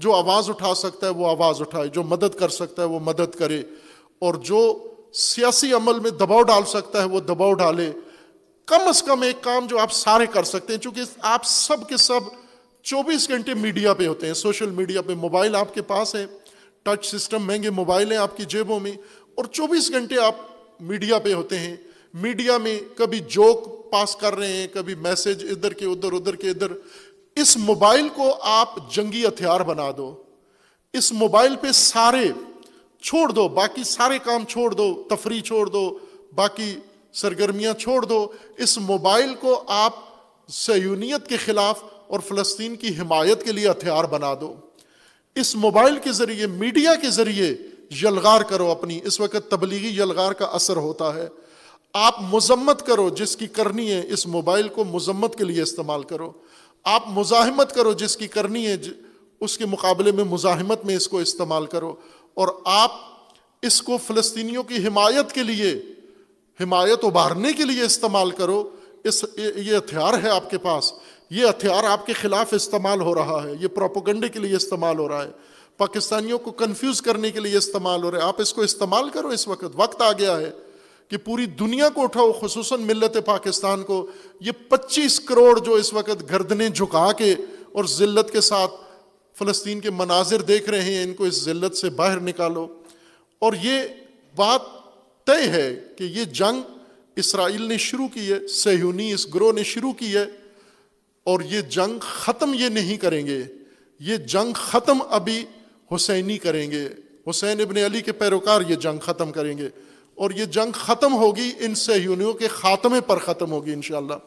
जो आवाज़ उठा सकता है वो आवाज़ उठाए जो मदद कर सकता है वो मदद करे और जो सियासी अमल में दबाव डाल सकता है वो दबाव डाले कम अज़ कम एक काम जो आप सारे कर सकते हैं चूंकि आप सब के सब 24 घंटे मीडिया पे होते हैं सोशल मीडिया पे मोबाइल आपके पास है टच सिस्टम महंगे मोबाइल हैं आपकी जेबों में और 24 घंटे आप मीडिया पे होते हैं मीडिया में कभी जोक पास कर रहे हैं कभी मैसेज इधर के उधर उधर के इधर इस मोबाइल को आप जंगी हथियार बना दो इस मोबाइल पे सारे छोड़ दो बाकी सारे काम छोड़ दो तफरी छोड़ दो बाकी सरगर्मियां छोड़ दो इस मोबाइल को आप सयूनीत के ख़िलाफ़ और फ़लस्तीन की हिमायत के लिए हथियार बना दो इस मोबाइल के ज़रिए मीडिया के ज़रिए यलगार करो अपनी इस वक्त तबलीगी यलगार का असर होता है आप मजम्मत करो जिसकी करनी है इस मोबाइल को मजम्मत के लिए इस्तेमाल करो आप मुजाहमत करो जिसकी करनी है उसके मुकाबले में मुजाहमत में इसको इस्तेमाल करो और आप इसको फ़लस्तनीों की हिमायत के लिए हिमायत उभारने के लिए इस्तेमाल करो इस ये हथियार है आपके पास ये हथियार आपके ख़िलाफ़ इस्तेमाल हो रहा है ये प्रोपोगंडे के लिए इस्तेमाल हो रहा है पाकिस्तानियों को कन्फ्यूज़ करने के लिए इस्तेमाल हो रहा है आप इसको इस्तेमाल करो इस वक्त वक्त आ गया है कि पूरी दुनिया को उठाओ खसूस मिलत पाकिस्तान को ये पच्चीस करोड़ जो इस वक्त गर्दने झुका के और ज़िल्लत के साथ फ़लस्तीन के मनाजिर देख रहे हैं इनको इस ज़िल्लत से बाहर निकालो और ये बात तय है कि ये जंग इसराइल ने शुरू की है सहयूनी इस ग्रोह ने शुरू की है और ये जंग ख़त्म ये नहीं करेंगे ये जंग ख़त्म अभी हुसैनी करेंगे हुसैन इबन अली के पैरोकार ये जंग ख़त्म करेंगे और ये जंग ख़त्म होगी इन सहयोगियों के ख़ात्मे पर ख़त्म होगी इन